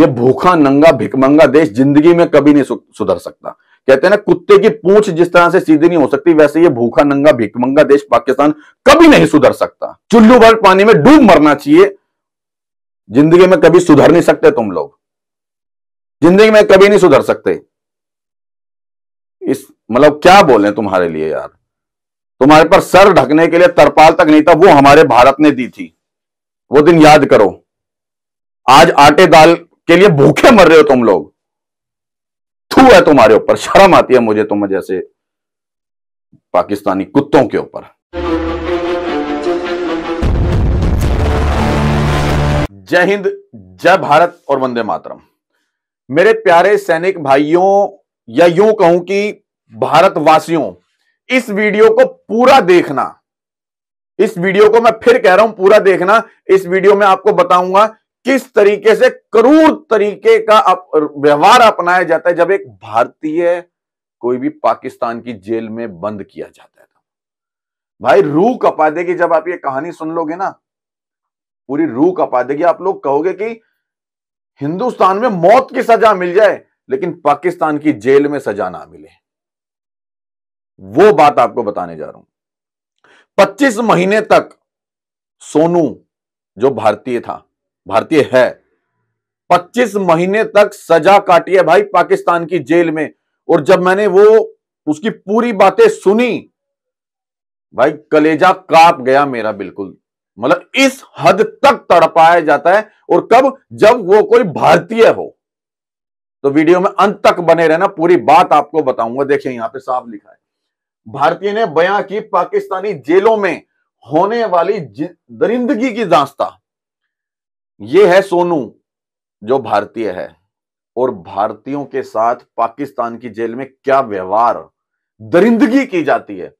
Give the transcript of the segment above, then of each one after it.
ये भूखा नंगा भिकमंगा देश जिंदगी में कभी नहीं सुधर सकता कहते हैं ना कुत्ते की पूछ जिस तरह से सीधी नहीं हो सकती वैसे ये भूखा नंगा भिकमंगा देश पाकिस्तान कभी नहीं सुधर सकता चुल्लू भर पानी में डूब मरना चाहिए जिंदगी में कभी सुधर नहीं सकते तुम लोग जिंदगी में कभी नहीं सुधर सकते इस मतलब क्या बोले तुम्हारे लिए यार तुम्हारे पर सर ढकने के लिए तरपाल तक नहीं था वो हमारे भारत ने दी थी वो दिन याद करो आज आटे दाल के लिए भूखे मर रहे हो तुम लोग थू है तुम्हारे ऊपर शर्म आती है मुझे तुम जैसे पाकिस्तानी कुत्तों के ऊपर जय हिंद जय भारत और वंदे मातरम मेरे प्यारे सैनिक भाइयों या यूं कहूं कि भारतवासियों इस वीडियो को पूरा देखना इस वीडियो को मैं फिर कह रहा हूं पूरा देखना इस वीडियो में आपको बताऊंगा किस तरीके से क्रूर तरीके का अप, व्यवहार अपनाया जाता है जब एक भारतीय कोई भी पाकिस्तान की जेल में बंद किया जाता है तो। भाई रूह कपा देगी जब आप ये कहानी सुन लोगे ना पूरी रूह कपा देगी आप लोग कहोगे कि हिंदुस्तान में मौत की सजा मिल जाए लेकिन पाकिस्तान की जेल में सजा ना मिले वो बात आपको बताने जा रहा हूं 25 महीने तक सोनू जो भारतीय था भारतीय है 25 महीने तक सजा काटी है भाई पाकिस्तान की जेल में और जब मैंने वो उसकी पूरी बातें सुनी भाई कलेजा काप गया मेरा बिल्कुल मतलब इस हद तक तड़पाया जाता है और कब जब वो कोई भारतीय हो तो वीडियो में अंत तक बने रहना पूरी बात आपको बताऊंगा देखिए यहां पे साफ लिखा है भारतीय ने बयां की पाकिस्तानी जेलों में होने वाली दरिंदगी की दास्ता ये है सोनू जो भारतीय है और भारतीयों के साथ पाकिस्तान की जेल में क्या व्यवहार दरिंदगी की जाती है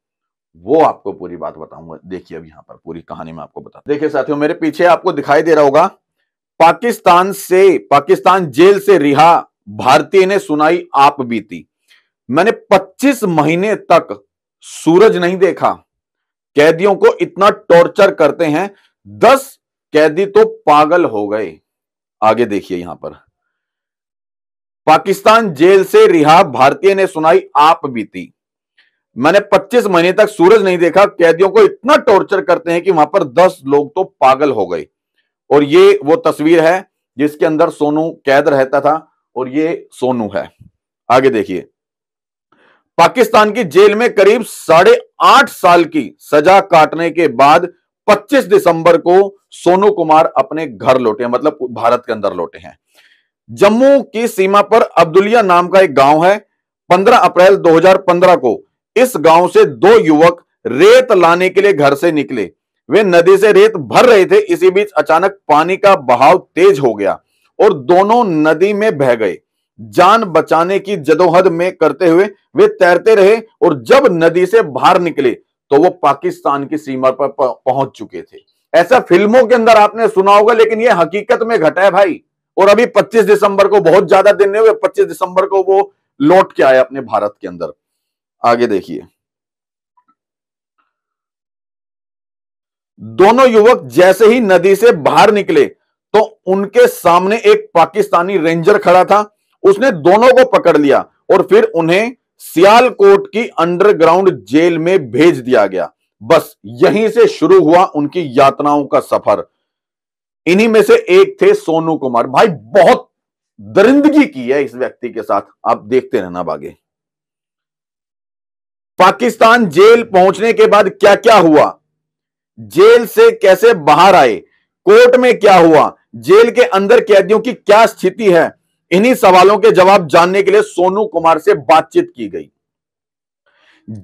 वो आपको पूरी बात बताऊंगा देखिए अब यहां पर पूरी कहानी में आपको बता देखिए साथियों मेरे पीछे आपको दिखाई दे रहा होगा पाकिस्तान से पाकिस्तान जेल से रिहा भारतीय ने सुनाई आप बीती मैंने 25 महीने तक सूरज नहीं देखा कैदियों को इतना टॉर्चर करते हैं कैदी तो पागल हो गए आगे देखिए यहां पर पाकिस्तान जेल से रिहा भारतीय ने सुनाई आप बीती मैंने 25 महीने तक सूरज नहीं देखा कैदियों को इतना टॉर्चर करते हैं कि वहां पर 10 लोग तो पागल हो गए और ये वो तस्वीर है जिसके अंदर सोनू कैद रहता था और ये सोनू है आगे देखिए पाकिस्तान की जेल में करीब साढ़े आठ साल की सजा काटने के बाद 25 दिसंबर को सोनू कुमार अपने घर लौटे हैं मतलब भारत के अंदर लौटे हैं जम्मू की सीमा पर अब्दुलिया नाम का एक गांव है 15 अप्रैल 2015 को इस गांव से दो युवक रेत लाने के लिए घर से निकले वे नदी से रेत भर रहे थे इसी बीच अचानक पानी का बहाव तेज हो गया और दोनों नदी में बह गए जान बचाने की जदोहद में करते हुए वे तैरते रहे और जब नदी से बाहर निकले तो वो पाकिस्तान की सीमा पर पहुंच चुके थे ऐसा फिल्मों के अंदर आपने सुना होगा लेकिन ये हकीकत में घटा है भाई और अभी 25 दिसंबर को बहुत ज्यादा दिन नहीं हुए 25 दिसंबर को वो लौट के आए अपने भारत के अंदर आगे देखिए दोनों युवक जैसे ही नदी से बाहर निकले तो उनके सामने एक पाकिस्तानी रेंजर खड़ा था उसने दोनों को पकड़ लिया और फिर उन्हें सियालकोट की अंडरग्राउंड जेल में भेज दिया गया बस यहीं से शुरू हुआ उनकी यातनाओं का सफर इन्हीं में से एक थे सोनू कुमार भाई बहुत दरिंदगी की है इस व्यक्ति के साथ आप देखते रहना बागे पाकिस्तान जेल पहुंचने के बाद क्या क्या हुआ जेल से कैसे बाहर आए कोर्ट में क्या हुआ जेल के अंदर कैदियों की क्या स्थिति है इन्हीं सवालों के जवाब जानने के लिए सोनू कुमार से बातचीत की गई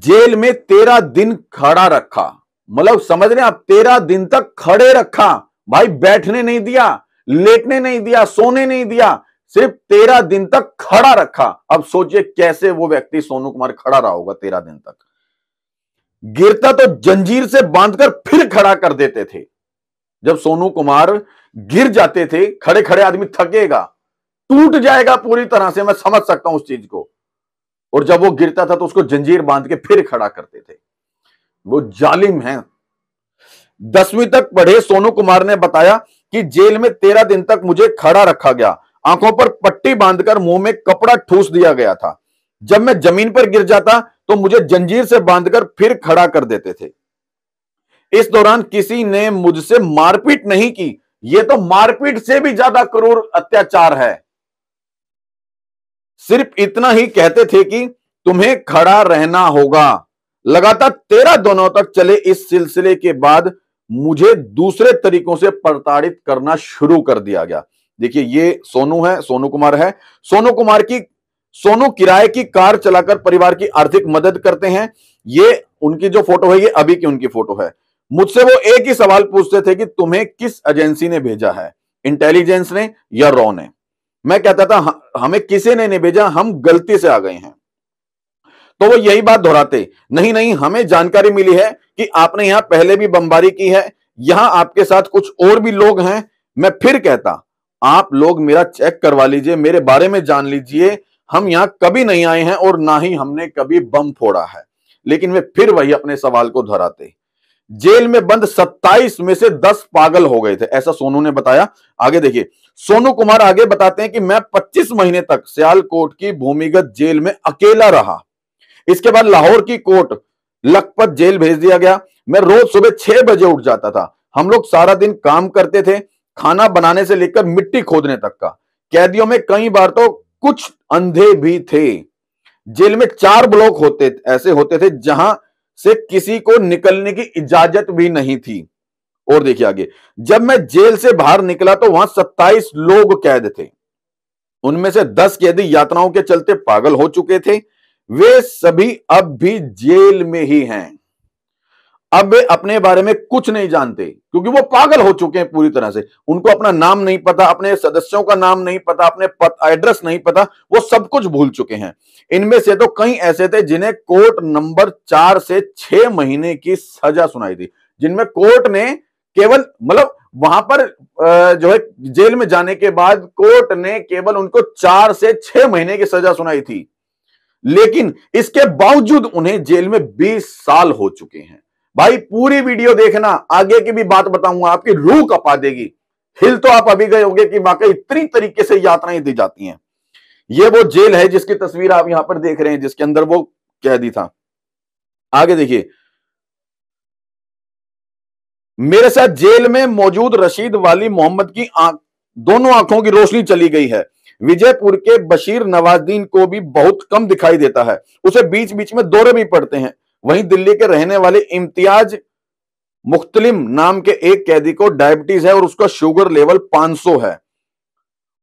जेल में तेरह दिन खड़ा रखा मतलब समझ रहे आप तेरह दिन तक खड़े रखा भाई बैठने नहीं दिया लेटने नहीं दिया सोने नहीं दिया सिर्फ तेरह दिन तक खड़ा रखा अब सोचिए कैसे वो व्यक्ति सोनू कुमार खड़ा रहा होगा तेरह दिन तक गिरता तो जंजीर से बांधकर फिर खड़ा कर देते थे जब सोनू कुमार गिर जाते थे खड़े खड़े आदमी थकेगा टूट जाएगा पूरी तरह से मैं समझ सकता हूं उस चीज को और जब वो गिरता था तो उसको जंजीर बांध के फिर खड़ा करते थे वो जालिम है दसवीं तक पढ़े सोनू कुमार ने बताया कि जेल में तेरह दिन तक मुझे खड़ा रखा गया आंखों पर पट्टी बांधकर मुंह में कपड़ा ठूस दिया गया था जब मैं जमीन पर गिर जाता तो मुझे जंजीर से बांधकर फिर खड़ा कर देते थे इस दौरान किसी ने मुझसे मारपीट नहीं की यह तो मारपीट से भी ज्यादा क्रूर अत्याचार है सिर्फ इतना ही कहते थे कि तुम्हें खड़ा रहना होगा लगातार तेरह दोनों तक चले इस सिलसिले के बाद मुझे दूसरे तरीकों से प्रताड़ित करना शुरू कर दिया गया देखिए ये सोनू है सोनू कुमार है सोनू कुमार की सोनू किराए की कार चलाकर परिवार की आर्थिक मदद करते हैं ये उनकी जो फोटो है ये अभी की उनकी फोटो है मुझसे वो एक ही सवाल पूछते थे कि तुम्हें किस एजेंसी ने भेजा है इंटेलिजेंस ने या रॉ ने मैं कहता था हमें किसी ने नहीं भेजा हम गलती से आ गए हैं तो वो यही बात दोहराते नहीं नहीं हमें जानकारी मिली है कि आपने यहां पहले भी बमबारी की है यहां आपके साथ कुछ और भी लोग हैं मैं फिर कहता आप लोग मेरा चेक करवा लीजिए मेरे बारे में जान लीजिए हम यहां कभी नहीं आए हैं और ना ही हमने कभी बम फोड़ा है लेकिन वे फिर वही अपने सवाल को दोहराते जेल में बंद 27 में से 10 पागल हो गए थे ऐसा सोनू ने बताया आगे देखिए सोनू कुमार आगे बताते हैं कि मैं 25 महीने तक सियालकोट की भूमिगत जेल में अकेला रहा इसके बाद लाहौर की कोर्ट लखपत जेल भेज दिया गया मैं रोज सुबह छह बजे उठ जाता था हम लोग सारा दिन काम करते थे खाना बनाने से लेकर मिट्टी खोदने तक का कैदियों में कई बार तो कुछ अंधे भी थे जेल में चार ब्लॉक होते ऐसे होते थे जहां से किसी को निकलने की इजाजत भी नहीं थी और देखिए आगे जब मैं जेल से बाहर निकला तो वहां 27 लोग कैद थे उनमें से 10 कैदी यात्राओं के चलते पागल हो चुके थे वे सभी अब भी जेल में ही हैं अब वे अपने बारे में कुछ नहीं जानते क्योंकि वो पागल हो चुके हैं पूरी तरह से उनको अपना नाम नहीं पता अपने सदस्यों का नाम नहीं पता अपने पत, एड्रेस नहीं पता वो सब कुछ भूल चुके हैं इनमें से तो कई ऐसे थे जिन्हें कोर्ट नंबर चार से छह महीने की सजा सुनाई थी जिनमें कोर्ट ने केवल मतलब वहां पर जो है जेल में जाने के बाद कोर्ट ने केवल उनको चार से छह महीने की सजा सुनाई थी लेकिन इसके बावजूद उन्हें जेल में 20 साल हो चुके हैं भाई पूरी वीडियो देखना आगे की भी बात बताऊंगा आपकी रूह कपा देगी हिल तो आप अभी गए होंगे कि वाकई इतनी तरीके से यात्राएं दी जाती हैं ये वो जेल है जिसकी तस्वीर आप यहां पर देख रहे हैं जिसके अंदर वो कैदी था आगे देखिए मेरे साथ जेल में मौजूद रशीद वाली मोहम्मद की आंख दोनों आंखों की रोशनी चली गई है विजयपुर के बशीर नवाजदीन को भी बहुत कम दिखाई देता है उसे बीच बीच में दौरे भी पड़ते हैं वहीं दिल्ली के रहने वाले इम्तियाज मुख्तलिम नाम के एक कैदी को डायबिटीज है और उसका शुगर लेवल 500 है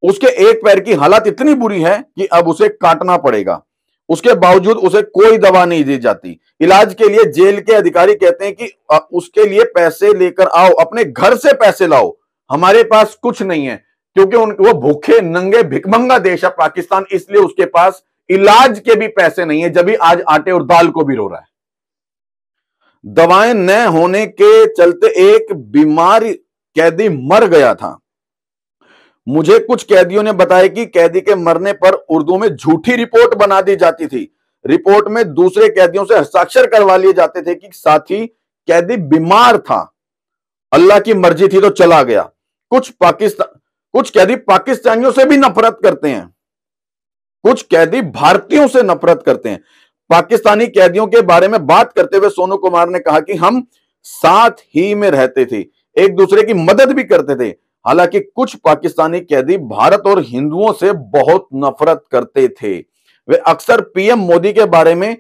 उसके एक पैर की हालत इतनी बुरी है कि अब उसे काटना पड़ेगा उसके बावजूद उसे कोई दवा नहीं दी जाती इलाज के लिए जेल के अधिकारी कहते हैं कि उसके लिए पैसे लेकर आओ अपने घर से पैसे लाओ हमारे पास कुछ नहीं है क्योंकि उन वो भूखे नंगे भिकमंगा देश है पाकिस्तान इसलिए उसके पास इलाज के भी पैसे नहीं है जब भी आज आटे और दाल को भी रो रहा है दवाएं न होने के चलते एक बीमार कैदी मर गया था मुझे कुछ कैदियों ने बताया कि कैदी के मरने पर उर्दू में झूठी रिपोर्ट बना दी जाती थी रिपोर्ट में दूसरे कैदियों से हस्ताक्षर करवा लिए जाते थे कि साथी कैदी बीमार था अल्लाह की मर्जी थी तो चला गया कुछ पाकिस्तान कुछ कैदी पाकिस्तानियों से भी नफरत करते हैं कुछ कैदी भारतीयों से नफरत करते हैं पाकिस्तानी कैदियों के बारे में बात करते हुए सोनू कुमार ने कहा कि हम साथ ही में रहते थे एक दूसरे की मदद भी करते थे हालांकि कुछ पाकिस्तानी कैदी भारत और हिंदुओं से बहुत नफरत करते थे वे अक्सर पीएम मोदी के बारे में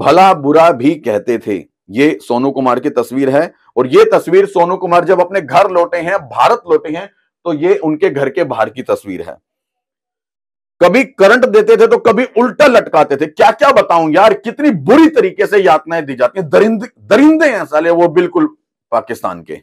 भला बुरा भी कहते थे ये सोनू कुमार की तस्वीर है और ये तस्वीर सोनू कुमार जब अपने घर लौटे हैं भारत लौटे हैं तो ये उनके घर के बाहर की तस्वीर है कभी करंट देते थे तो कभी उल्टा लटकाते थे क्या क्या बताऊं यार कितनी बुरी तरीके से यातनाएं दी जाती हैं दरिंद दरिंदे हैं साले वो बिल्कुल पाकिस्तान के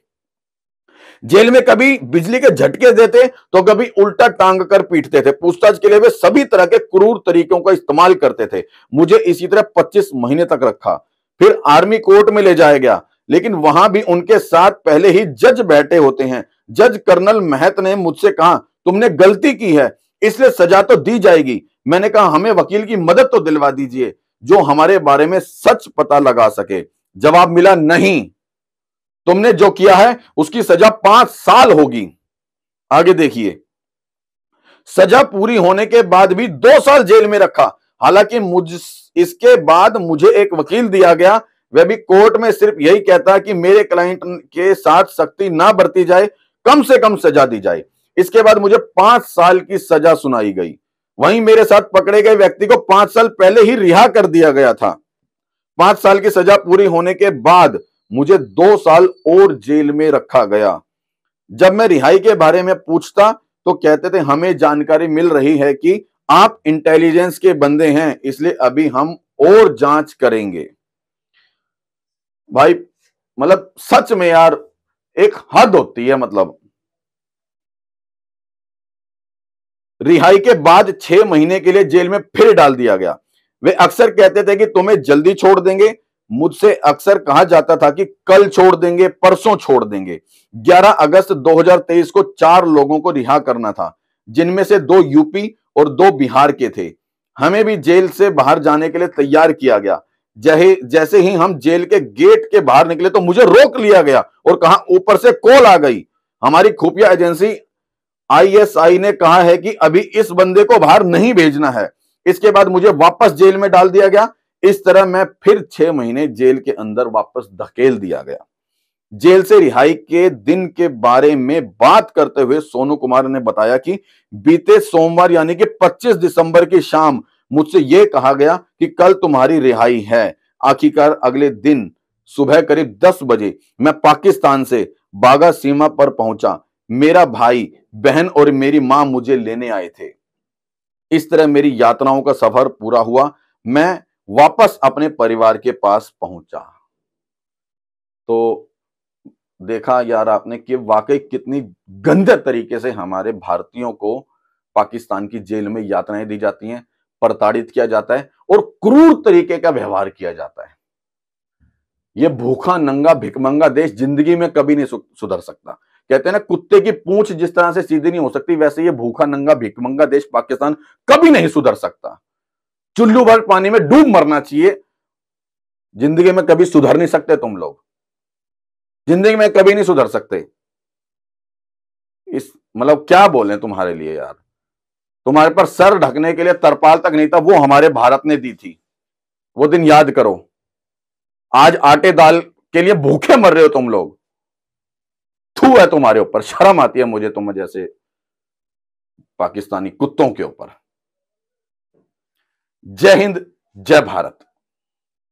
जेल में कभी बिजली के झटके देते तो कभी उल्टा टांग कर पीटते थे पूछताछ के लिए वे सभी तरह के क्रूर तरीकों का इस्तेमाल करते थे मुझे इसी तरह 25 महीने तक रखा फिर आर्मी कोर्ट में ले जाया गया लेकिन वहां भी उनके साथ पहले ही जज बैठे होते हैं जज कर्नल महत ने मुझसे कहा तुमने गलती की है इसलिए सजा तो दी जाएगी मैंने कहा हमें वकील की मदद तो दिलवा दीजिए जो हमारे बारे में सच पता लगा सके जवाब मिला नहीं तुमने जो किया है उसकी सजा पांच साल होगी आगे देखिए सजा पूरी होने के बाद भी दो साल जेल में रखा हालांकि मुझ इसके बाद मुझे एक वकील दिया गया वह भी कोर्ट में सिर्फ यही कहता कि मेरे क्लाइंट के साथ सख्ती ना बरती जाए कम से कम सजा दी जाए इसके बाद मुझे पांच साल की सजा सुनाई गई वहीं मेरे साथ पकड़े गए व्यक्ति को पांच साल पहले ही रिहा कर दिया गया था पांच साल की सजा पूरी होने के बाद मुझे दो साल और जेल में रखा गया जब मैं रिहाई के बारे में पूछता तो कहते थे हमें जानकारी मिल रही है कि आप इंटेलिजेंस के बंदे हैं इसलिए अभी हम और जांच करेंगे भाई मतलब सच में यार एक हद होती है मतलब रिहाई के बाद छह महीने के लिए जेल में फिर डाल दिया गया वे अक्सर कहते थे कि तुम्हें जल्दी छोड़ देंगे मुझसे अक्सर कहा जाता था कि कल छोड़ देंगे परसों छोड़ देंगे 11 अगस्त 2023 को चार लोगों को रिहा करना था जिनमें से दो यूपी और दो बिहार के थे हमें भी जेल से बाहर जाने के लिए तैयार किया गया जैसे जैसे ही हम जेल के गेट के बाहर निकले तो मुझे रोक लिया गया और कहा ऊपर से कॉल आ गई हमारी खुफिया एजेंसी आईएसआई ने कहा है कि अभी इस बंदे को बाहर नहीं भेजना है इसके बाद मुझे वापस जेल में डाल दिया गया इस तरह मैं फिर छह महीने जेल के अंदर वापस धकेल दिया गया जेल से रिहाई के दिन के बारे में बात करते हुए सोनू कुमार ने बताया कि बीते सोमवार यानी कि 25 दिसंबर की शाम मुझसे यह कहा गया कि कल तुम्हारी रिहाई है आखिरकार अगले दिन सुबह करीब 10 बजे मैं पाकिस्तान से बागा सीमा पर पहुंचा मेरा भाई बहन और मेरी मां मुझे लेने आए थे इस तरह मेरी यात्राओं का सफर पूरा हुआ मैं वापस अपने परिवार के पास पहुंचा तो देखा यार आपने कि वाकई कितनी गंदे तरीके से हमारे भारतीयों को पाकिस्तान की जेल में यातनाएं दी जाती हैं प्रताड़ित किया जाता है और क्रूर तरीके का व्यवहार किया जाता है यह भूखा नंगा भिकमंगा देश जिंदगी में कभी नहीं सुधर सकता कहते हैं ना कुत्ते की पूंछ जिस तरह से सीधी नहीं हो सकती वैसे ये भूखा नंगा भिकमंगा देश पाकिस्तान कभी नहीं सुधर सकता चुल्लू भर पानी में डूब मरना चाहिए जिंदगी में कभी सुधर नहीं सकते तुम लोग जिंदगी में कभी नहीं सुधर सकते इस मतलब क्या बोले तुम्हारे लिए यार तुम्हारे पर सर ढकने के लिए तरपाल तक नहीं था वो हमारे भारत ने दी थी वो दिन याद करो आज आटे दाल के लिए भूखे मर रहे हो तुम लोग थू है तुम्हारे ऊपर शर्म आती है मुझे तुम जैसे पाकिस्तानी कुत्तों के ऊपर जय हिंद जय भारत